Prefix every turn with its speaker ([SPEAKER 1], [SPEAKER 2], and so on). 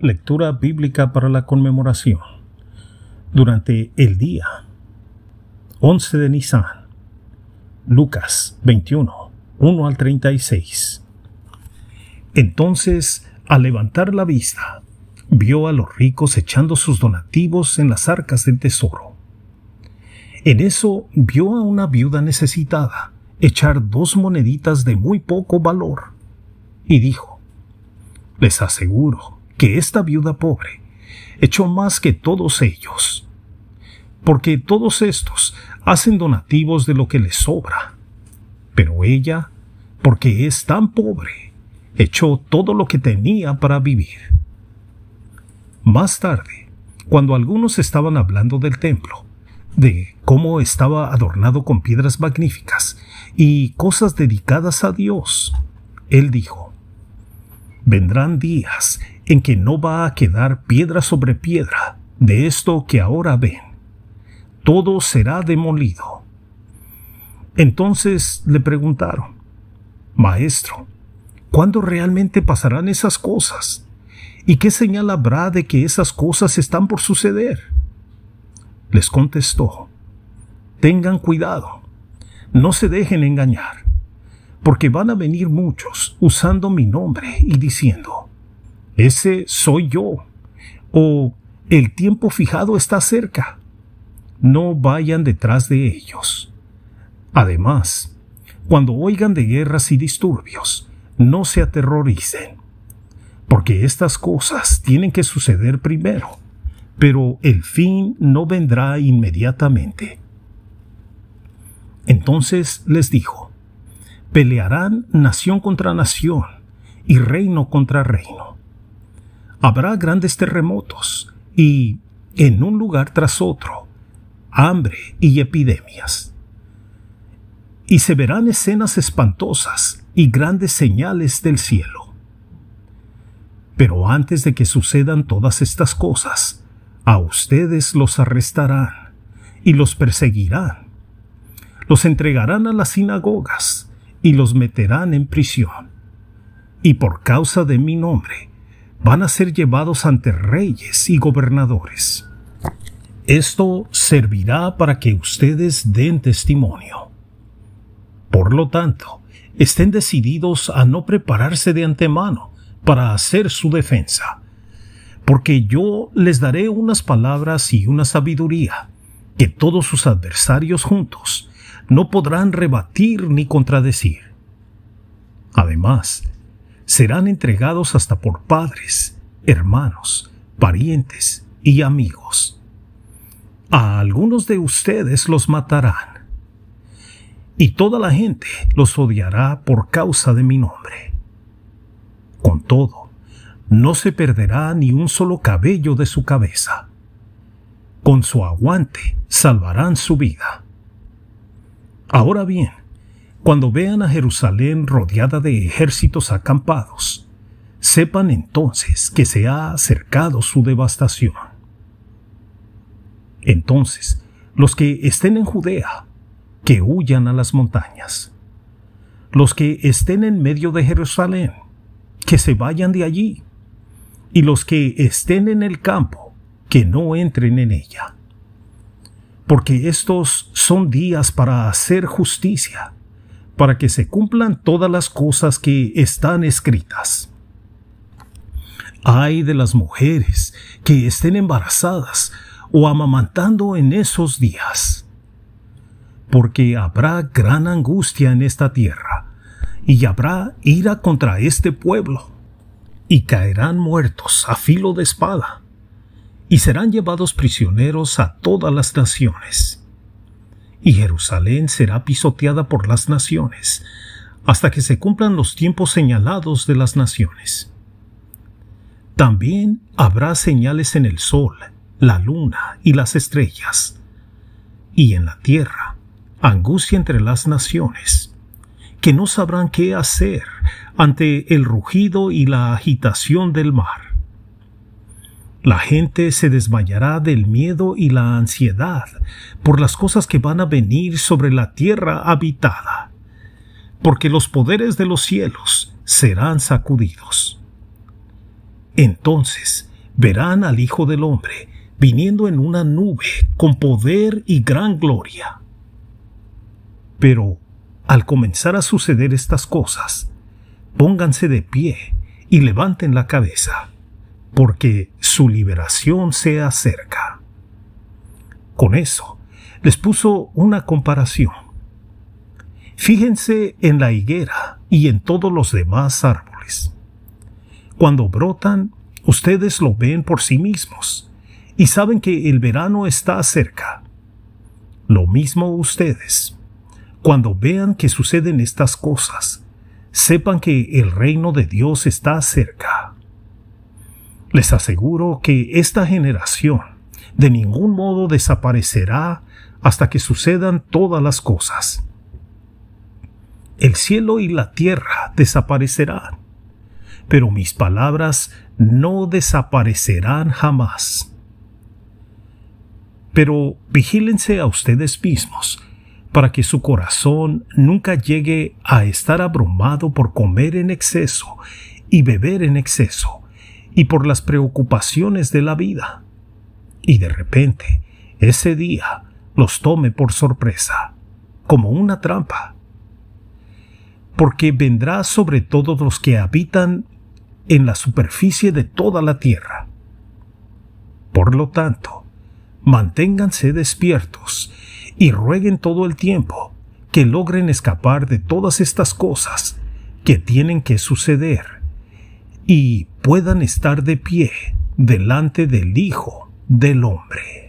[SPEAKER 1] Lectura bíblica para la conmemoración. Durante el día 11 de Nisan. Lucas 21, 1 al 36. Entonces, al levantar la vista, vio a los ricos echando sus donativos en las arcas del tesoro. En eso vio a una viuda necesitada echar dos moneditas de muy poco valor y dijo, les aseguro que esta viuda pobre echó más que todos ellos, porque todos estos hacen donativos de lo que les sobra, pero ella, porque es tan pobre, echó todo lo que tenía para vivir. Más tarde, cuando algunos estaban hablando del templo, de cómo estaba adornado con piedras magníficas y cosas dedicadas a Dios, él dijo, vendrán días en que no va a quedar piedra sobre piedra de esto que ahora ven. Todo será demolido. Entonces le preguntaron, Maestro, ¿cuándo realmente pasarán esas cosas? ¿Y qué señal habrá de que esas cosas están por suceder? Les contestó, Tengan cuidado, no se dejen engañar, porque van a venir muchos usando mi nombre y diciendo, ese soy yo. O el tiempo fijado está cerca. No vayan detrás de ellos. Además, cuando oigan de guerras y disturbios, no se aterroricen, porque estas cosas tienen que suceder primero, pero el fin no vendrá inmediatamente. Entonces les dijo, pelearán nación contra nación y reino contra reino habrá grandes terremotos y, en un lugar tras otro, hambre y epidemias. Y se verán escenas espantosas y grandes señales del cielo. Pero antes de que sucedan todas estas cosas, a ustedes los arrestarán y los perseguirán. Los entregarán a las sinagogas y los meterán en prisión. Y por causa de mi nombre, van a ser llevados ante reyes y gobernadores. Esto servirá para que ustedes den testimonio. Por lo tanto, estén decididos a no prepararse de antemano para hacer su defensa, porque yo les daré unas palabras y una sabiduría que todos sus adversarios juntos no podrán rebatir ni contradecir. Además, serán entregados hasta por padres, hermanos, parientes y amigos. A algunos de ustedes los matarán, y toda la gente los odiará por causa de mi nombre. Con todo, no se perderá ni un solo cabello de su cabeza. Con su aguante salvarán su vida. Ahora bien, cuando vean a Jerusalén rodeada de ejércitos acampados, sepan entonces que se ha acercado su devastación. Entonces, los que estén en Judea, que huyan a las montañas. Los que estén en medio de Jerusalén, que se vayan de allí. Y los que estén en el campo, que no entren en ella. Porque estos son días para hacer justicia para que se cumplan todas las cosas que están escritas. Ay de las mujeres que estén embarazadas o amamantando en esos días, porque habrá gran angustia en esta tierra, y habrá ira contra este pueblo, y caerán muertos a filo de espada, y serán llevados prisioneros a todas las naciones y Jerusalén será pisoteada por las naciones, hasta que se cumplan los tiempos señalados de las naciones. También habrá señales en el sol, la luna y las estrellas, y en la tierra, angustia entre las naciones, que no sabrán qué hacer ante el rugido y la agitación del mar la gente se desmayará del miedo y la ansiedad por las cosas que van a venir sobre la tierra habitada, porque los poderes de los cielos serán sacudidos. Entonces verán al Hijo del Hombre viniendo en una nube con poder y gran gloria. Pero, al comenzar a suceder estas cosas, pónganse de pie y levanten la cabeza porque su liberación se acerca. Con eso, les puso una comparación. Fíjense en la higuera y en todos los demás árboles. Cuando brotan, ustedes lo ven por sí mismos y saben que el verano está cerca. Lo mismo ustedes. Cuando vean que suceden estas cosas, sepan que el reino de Dios está cerca les aseguro que esta generación de ningún modo desaparecerá hasta que sucedan todas las cosas. El cielo y la tierra desaparecerán, pero mis palabras no desaparecerán jamás. Pero vigílense a ustedes mismos para que su corazón nunca llegue a estar abrumado por comer en exceso y beber en exceso y por las preocupaciones de la vida. Y de repente, ese día los tome por sorpresa, como una trampa. Porque vendrá sobre todos los que habitan en la superficie de toda la tierra. Por lo tanto, manténganse despiertos y rueguen todo el tiempo que logren escapar de todas estas cosas que tienen que suceder y puedan estar de pie delante del Hijo del Hombre.